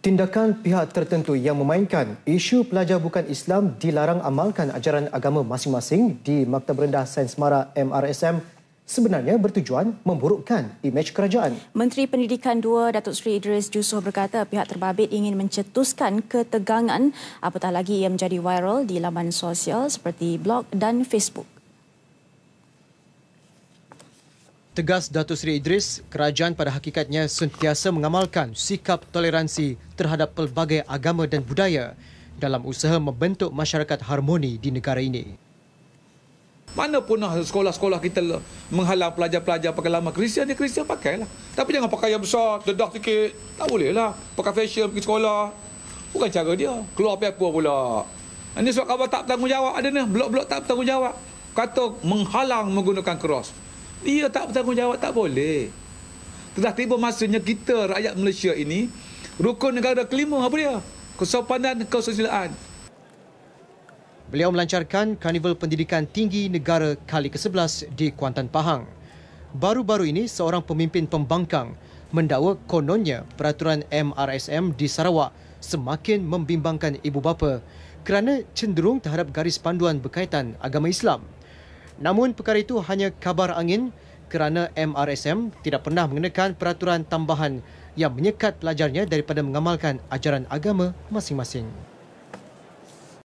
Tindakan pihak tertentu yang memainkan isu pelajar bukan Islam dilarang amalkan ajaran agama masing-masing di Maktab Rendah Sains Mara MRSM sebenarnya bertujuan memburukkan imej kerajaan. Menteri Pendidikan 2 Datuk Seri Idris Jusoh berkata pihak terbabit ingin mencetuskan ketegangan apatah lagi ia menjadi viral di laman sosial seperti blog dan Facebook. tegas Datuk Seri Idris, kerajaan pada hakikatnya sentiasa mengamalkan sikap toleransi terhadap pelbagai agama dan budaya dalam usaha membentuk masyarakat harmoni di negara ini. Mana pun lah sekolah-sekolah kita menghalang pelajar-pelajar pakai lama Kristian, ni Kristian pakailah. Tapi jangan pakai yang besar, dedah sikit. Tak bolehlah. Pakai fashion pergi sekolah. Bukan cara dia. Keluar apa-apa pula. Ini sebab kawan tak bertanggungjawab. Ada ni, blok-blok tak bertanggungjawab. Kata menghalang menggunakan cross. Dia tak bertanggungjawab tak boleh. Telah tiba masanya kita rakyat Malaysia ini rukun negara kelima apa dia? Kesopanan kesusilaan. Beliau melancarkan Karnival Pendidikan Tinggi Negara kali ke-11 di Kuantan Pahang. Baru-baru ini seorang pemimpin pembangkang mendakwa kononnya peraturan MRSM di Sarawak semakin membimbangkan ibu bapa kerana cenderung terhadap garis panduan berkaitan agama Islam. Namun perkara itu hanya kabar angin kerana MRSM tidak pernah mengenakan peraturan tambahan yang menyekat pelajarnya daripada mengamalkan ajaran agama masing-masing.